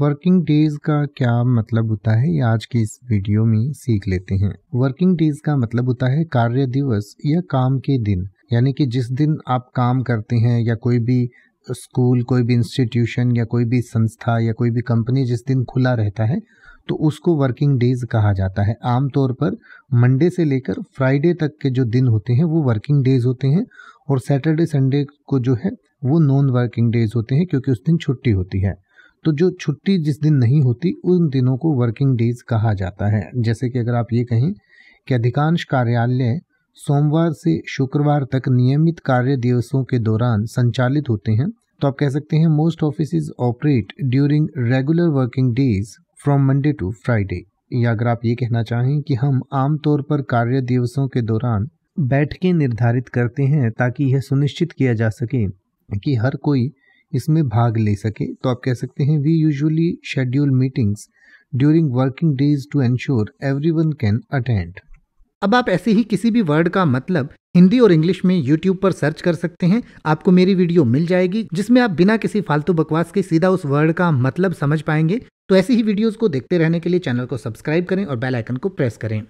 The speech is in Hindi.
वर्किंग डेज का क्या मतलब होता है ये आज की इस वीडियो में सीख लेते हैं वर्किंग डेज का मतलब होता है कार्य दिवस या काम के दिन यानी कि जिस दिन आप काम करते हैं या कोई भी स्कूल कोई भी इंस्टीट्यूशन या कोई भी संस्था या कोई भी कंपनी जिस दिन खुला रहता है तो उसको वर्किंग डेज कहा जाता है आमतौर पर मंडे से लेकर फ्राइडे तक के जो दिन होते हैं वो वर्किंग डेज होते हैं और सैटरडे संडे को जो है वो नॉन वर्किंग डेज होते हैं क्योंकि उस दिन छुट्टी होती है तो जो छुट्टी जिस दिन नहीं होती उन दिनों को वर्किंग डेज कहा जाता है जैसे कि अगर आप ये कहें कि अधिकांश कार्यालय सोमवार से शुक्रवार तक नियमित कार्य दिवसों के दौरान संचालित होते हैं तो आप कह सकते हैं most office operate during regular working days from Monday to Friday या अगर आप ये कहना चाहें कि हम आमतौर पर कार्य दिवसों के दौरान बैठकें निर्धारित करते हैं ताकि यह सुनिश्चित किया जा सके कि हर कोई इसमें भाग ले सके तो आप कह सकते हैं we usually schedule meetings during working days to ensure every one can attend अब आप ऐसे ही किसी भी वर्ड का मतलब हिंदी और इंग्लिश में यूट्यूब पर सर्च कर सकते हैं आपको मेरी वीडियो मिल जाएगी जिसमें आप बिना किसी फालतू बकवास के सीधा उस वर्ड का मतलब समझ पाएंगे तो ऐसी ही वीडियोस को देखते रहने के लिए चैनल को सब्सक्राइब करें और बेल आइकन को प्रेस करें